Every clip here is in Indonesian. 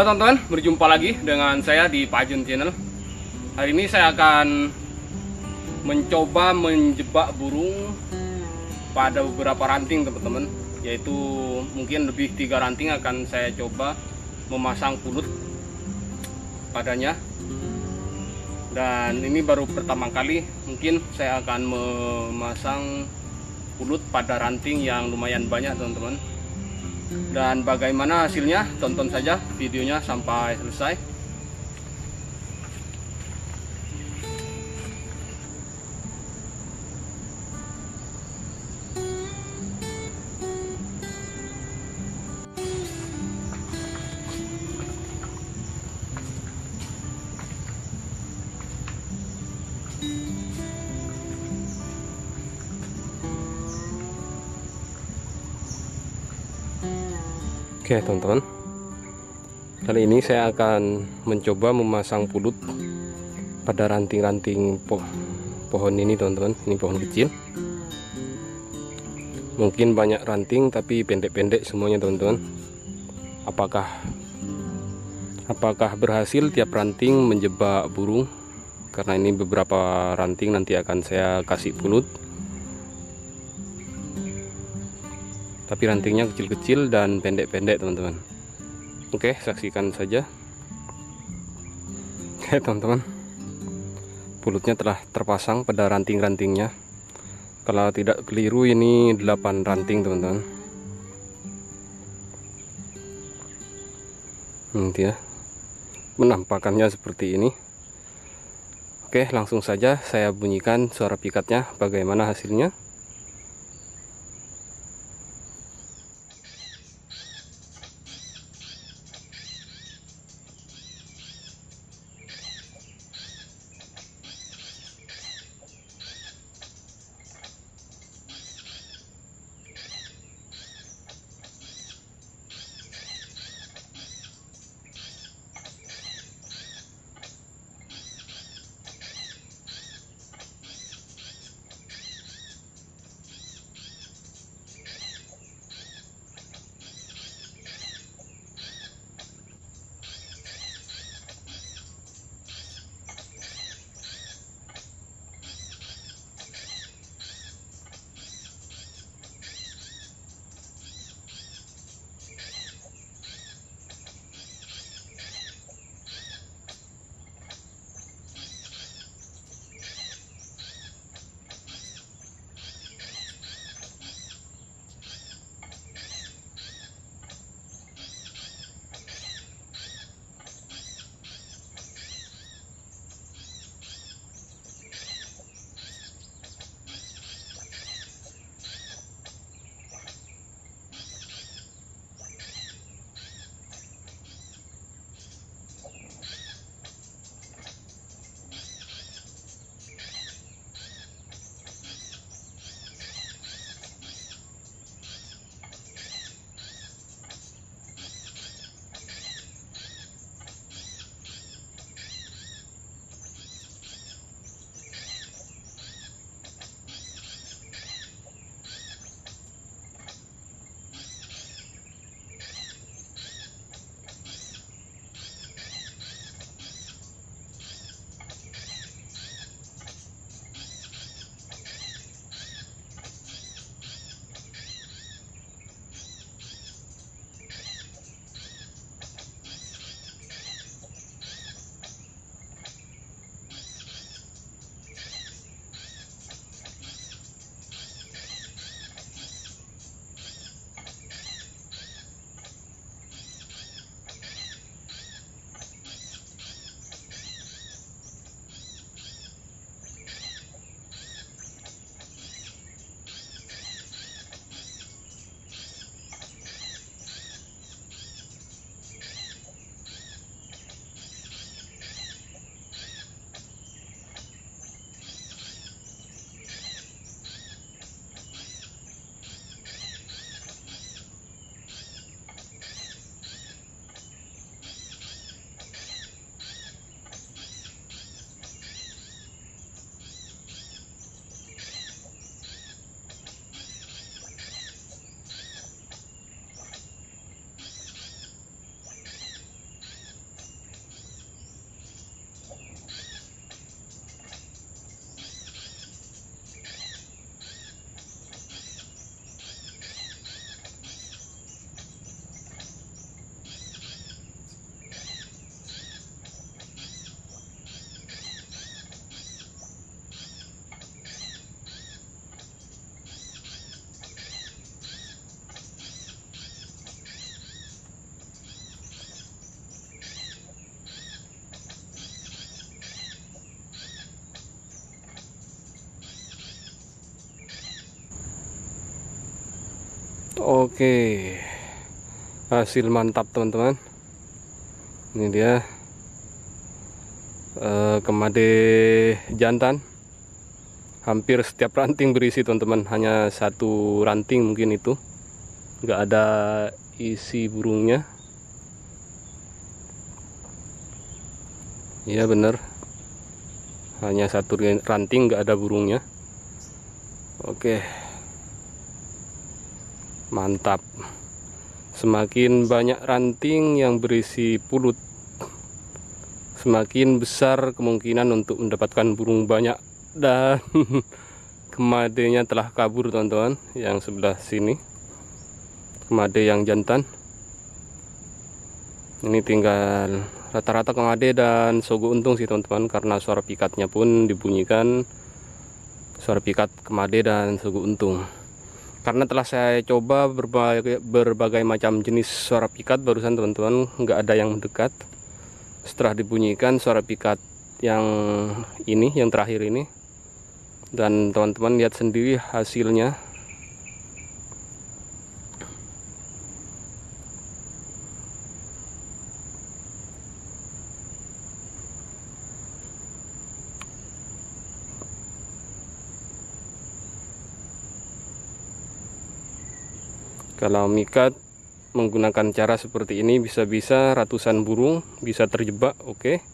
Halo teman-teman, berjumpa lagi dengan saya di Pajun Channel. Hari ini saya akan mencoba menjebak burung pada beberapa ranting teman-teman, yaitu mungkin lebih tiga ranting akan saya coba memasang pulut padanya. Dan ini baru pertama kali mungkin saya akan memasang pulut pada ranting yang lumayan banyak teman-teman dan bagaimana hasilnya tonton saja videonya sampai selesai Oke teman-teman Kali ini saya akan mencoba memasang pulut Pada ranting-ranting po pohon ini teman-teman Ini pohon kecil Mungkin banyak ranting tapi pendek-pendek semuanya teman-teman Apakah Apakah berhasil tiap ranting menjebak burung Karena ini beberapa ranting nanti akan saya kasih pulut tapi rantingnya kecil-kecil dan pendek-pendek teman-teman oke saksikan saja oke teman-teman bulutnya telah terpasang pada ranting-rantingnya kalau tidak keliru ini 8 ranting teman-teman Nanti hmm, ya. menampakannya seperti ini oke langsung saja saya bunyikan suara pikatnya bagaimana hasilnya Oke Hasil mantap teman-teman Ini dia eh, Kemade jantan Hampir setiap ranting berisi teman-teman Hanya satu ranting mungkin itu Gak ada isi burungnya Iya bener Hanya satu ranting gak ada burungnya Oke mantap semakin banyak ranting yang berisi pulut semakin besar kemungkinan untuk mendapatkan burung banyak dan kemadenya telah kabur teman-teman yang sebelah sini kemade yang jantan ini tinggal rata-rata kemade dan sogo untung sih teman-teman karena suara pikatnya pun dibunyikan suara pikat kemade dan sogo untung karena telah saya coba berbagai, berbagai macam jenis suara pikat barusan teman-teman nggak ada yang mendekat setelah dibunyikan suara pikat yang ini yang terakhir ini dan teman-teman lihat sendiri hasilnya Kalau mikat menggunakan cara seperti ini bisa-bisa ratusan burung bisa terjebak, oke.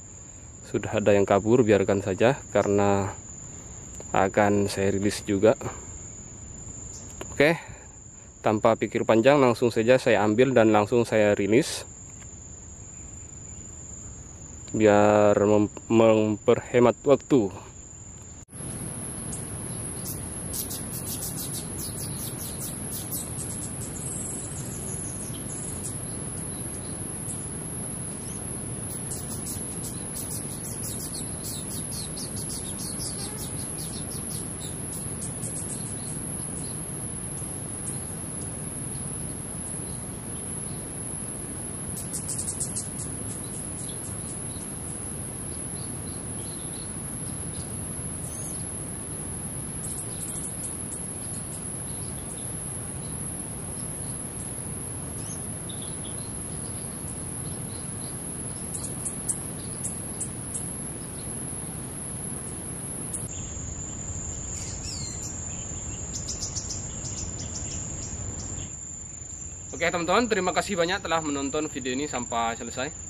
Sudah ada yang kabur, biarkan saja karena akan saya rilis juga. Oke. Tanpa pikir panjang langsung saja saya ambil dan langsung saya rilis. Biar memperhemat waktu. Oke teman-teman, terima kasih banyak telah menonton video ini sampai selesai.